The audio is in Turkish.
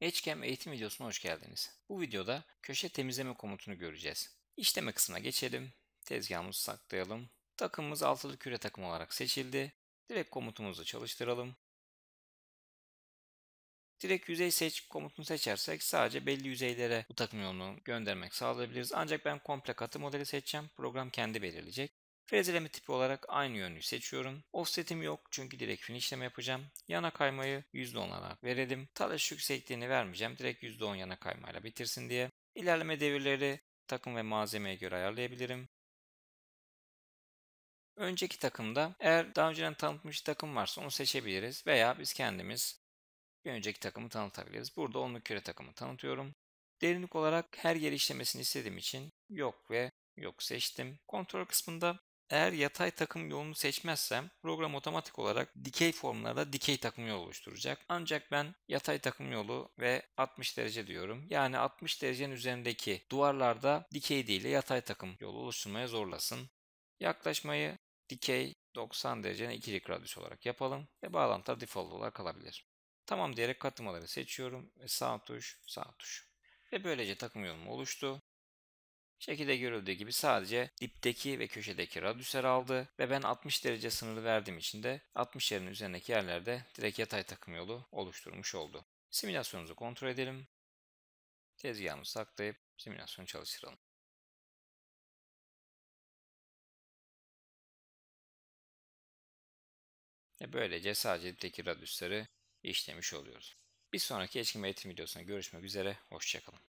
Edgecam eğitim videosuna hoş geldiniz. Bu videoda köşe temizleme komutunu göreceğiz. İşleme kısmına geçelim. Tezgahımızı saklayalım. Takımımız altılı küre takım olarak seçildi. Direkt komutumuzu çalıştıralım. Direkt yüzey seç komutunu seçersek sadece belli yüzeylere bu takım yolunu göndermek sağlayabiliriz. Ancak ben komple katı modeli seçeceğim. Program kendi belirleyecek. Frezeleme tipi olarak aynı yönü seçiyorum. Offset'im yok çünkü direkt finishleme yapacağım. Yana kaymayı %10 olarak verelim. Talaş yüksekliğini vermeyeceğim. Direkt %10 yana kaymayla bitirsin diye. İlerleme devirleri takım ve malzemeye göre ayarlayabilirim. Önceki takımda eğer daha önceden tanıtmış takım varsa onu seçebiliriz veya biz kendimiz bir önceki takımı tanıtabiliriz. Burada onluk küre takımı tanıtıyorum. Derinlik olarak her yer işlemesini istediğim için yok ve yok seçtim. Kontrol kısmında eğer yatay takım yolunu seçmezsem program otomatik olarak dikey formlarda dikey takım yolu oluşturacak. Ancak ben yatay takım yolu ve 60 derece diyorum. Yani 60 derecenin üzerindeki duvarlarda dikey değil de yatay takım yolu oluşturmaya zorlasın. Yaklaşmayı dikey 90 derecenin ikilik radyüs olarak yapalım ve bağlantılar default olarak kalabilir. Tamam diyerek katılmaları seçiyorum ve sağ tuş sağ tuş. Ve böylece takım yolum oluştu. Şekilde görüldüğü gibi sadece dipteki ve köşedeki radüsler aldı ve ben 60 derece sınırı verdiğim için de 60 yerin üzerindeki yerlerde direkt yatay takım yolu oluşturmuş oldu. Simülasyonumuzu kontrol edelim. Tezgahımızı saklayıp simülasyonu çalıştıralım. Ve böylece sadece dipteki radüsleri işlemiş oluyoruz. Bir sonraki etkin eğitim videosunda görüşmek üzere, hoşçakalın.